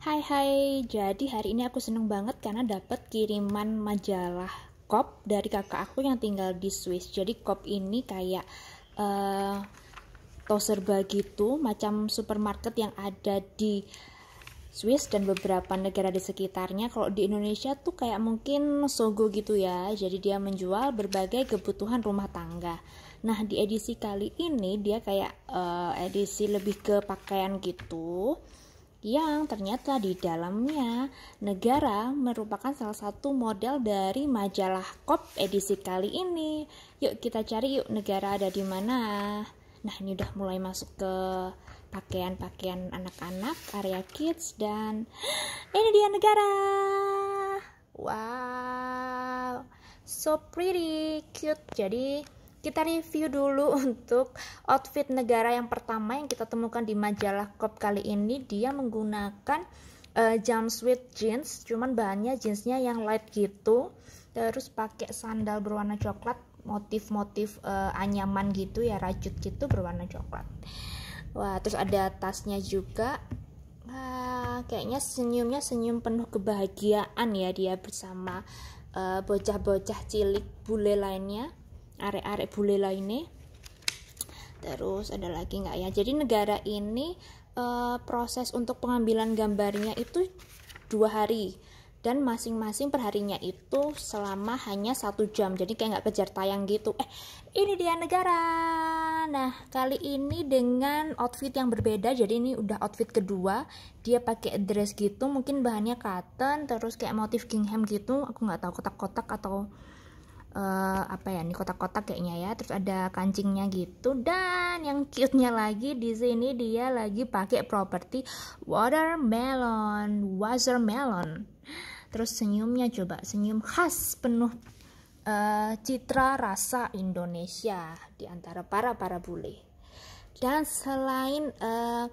Hai hai, jadi hari ini aku seneng banget karena dapat kiriman majalah kop dari kakak aku yang tinggal di Swiss. Jadi kop ini kayak uh, eh, toserba gitu, macam supermarket yang ada di Swiss dan beberapa negara di sekitarnya. Kalau di Indonesia tuh kayak mungkin Sogo gitu ya. Jadi dia menjual berbagai kebutuhan rumah tangga. Nah, di edisi kali ini dia kayak uh, edisi lebih ke pakaian gitu yang ternyata di dalamnya negara merupakan salah satu model dari majalah KOP edisi kali ini. Yuk kita cari yuk negara ada di mana. Nah, ini udah mulai masuk ke pakaian-pakaian anak-anak, area kids dan ini dia negara. Wow. So pretty, cute. Jadi kita review dulu untuk outfit negara yang pertama yang kita temukan di majalah Cop kali ini dia menggunakan uh, jumpsuit jeans cuman bahannya jeansnya yang light gitu terus pakai sandal berwarna coklat motif-motif uh, anyaman gitu ya rajut gitu berwarna coklat wah terus ada tasnya juga uh, kayaknya senyumnya senyum penuh kebahagiaan ya dia bersama eh, bocah-bocah uh, bocah -bocah cilik bule lainnya arek-arek bule ini, terus ada lagi nggak ya jadi negara ini e, proses untuk pengambilan gambarnya itu dua hari dan masing-masing perharinya itu selama hanya satu jam jadi kayak nggak kejar tayang gitu eh ini dia negara nah kali ini dengan outfit yang berbeda jadi ini udah outfit kedua dia pakai dress gitu mungkin bahannya cotton terus kayak motif gingham gitu aku nggak tahu kotak-kotak atau uh, apa ya ini kotak-kotak kayaknya ya terus ada kancingnya gitu dan yang cute nya lagi di sini dia lagi pakai properti watermelon watermelon terus senyumnya coba senyum khas penuh uh, citra rasa Indonesia di antara para para bule dan selain uh,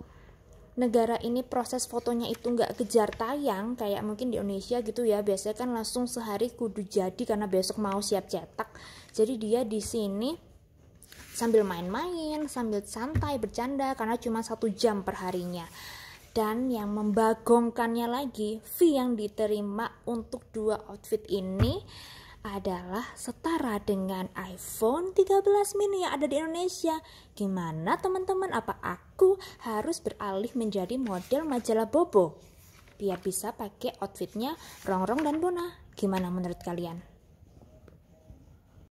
negara ini proses fotonya itu nggak kejar tayang kayak mungkin di Indonesia gitu ya biasanya kan langsung sehari kudu jadi karena besok mau siap cetak jadi dia di sini sambil main-main sambil santai bercanda karena cuma satu jam perharinya dan yang membagongkannya lagi fee yang diterima untuk dua outfit ini adalah setara dengan iPhone 13 mini yang ada di Indonesia. Gimana teman-teman? Apa aku harus beralih menjadi model majalah Bobo? Biar bisa pakai outfitnya Rongrong dan Bona. Gimana menurut kalian?